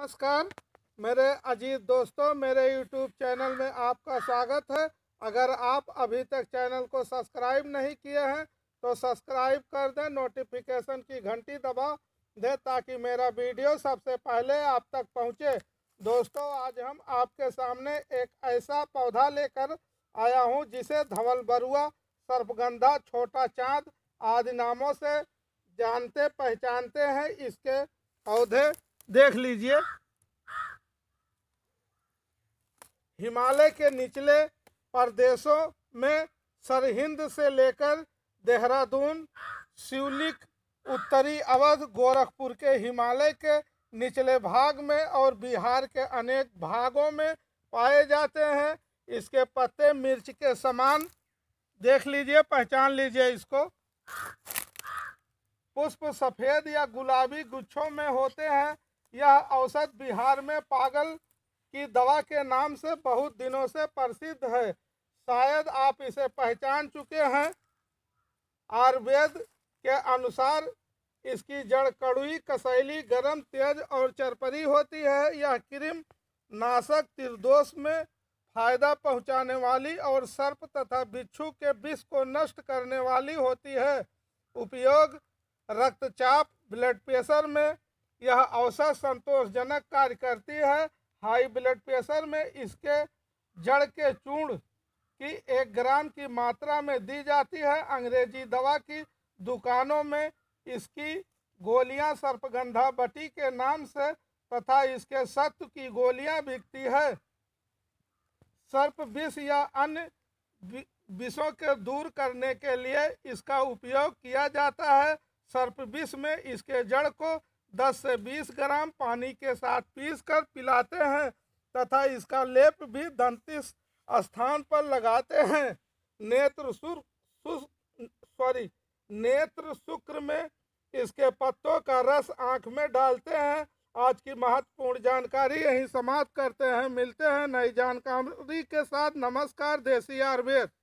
नमस्कार मेरे अजीत दोस्तों मेरे यूट्यूब चैनल में आपका स्वागत है अगर आप अभी तक चैनल को सब्सक्राइब नहीं किए हैं तो सब्सक्राइब कर दें नोटिफिकेशन की घंटी दबा दें ताकि मेरा वीडियो सबसे पहले आप तक पहुंचे दोस्तों आज हम आपके सामने एक ऐसा पौधा लेकर आया हूं जिसे धवल बरुआ सर्पगंधा छोटा चाँद आदि नामों से जानते पहचानते हैं इसके पौधे देख लीजिए हिमालय के निचले प्रदेशों में सरहिंद से लेकर देहरादून शिवलिक उत्तरी अवध गोरखपुर के हिमालय के निचले भाग में और बिहार के अनेक भागों में पाए जाते हैं इसके पत्ते मिर्च के समान देख लीजिए पहचान लीजिए इसको पुष्प सफ़ेद या गुलाबी गुच्छों में होते हैं यह औसत बिहार में पागल की दवा के नाम से बहुत दिनों से प्रसिद्ध है शायद आप इसे पहचान चुके हैं आयुर्वेद के अनुसार इसकी जड़ कड़ुई कसैली गर्म तेज और चरपरी होती है यह क्रीम नाशक तिरदोष में फायदा पहुंचाने वाली और सर्प तथा बिच्छू के विष को नष्ट करने वाली होती है उपयोग रक्तचाप ब्लड प्रेशर में यह अवसर संतोषजनक कार्य करती है हाई ब्लड प्रेशर में इसके जड़ के चूर्ण की एक ग्राम की मात्रा में दी जाती है अंग्रेजी दवा की दुकानों में इसकी गोलियां सर्पगंधा बटी के नाम से तथा इसके सत्व की गोलियां बिकती है सर्प विष या अन्य विषों के दूर करने के लिए इसका उपयोग किया जाता है सर्प विष में इसके जड़ को दस से बीस ग्राम पानी के साथ पीसकर पिलाते हैं तथा इसका लेप भी दंतिस स्थान पर लगाते हैं नेत्र शुक्र सॉरी नेत्र शुक्र में इसके पत्तों का रस आंख में डालते हैं आज की महत्वपूर्ण जानकारी यहीं समाप्त करते हैं मिलते हैं नई जानकारी के साथ नमस्कार देसी आयुर्वेद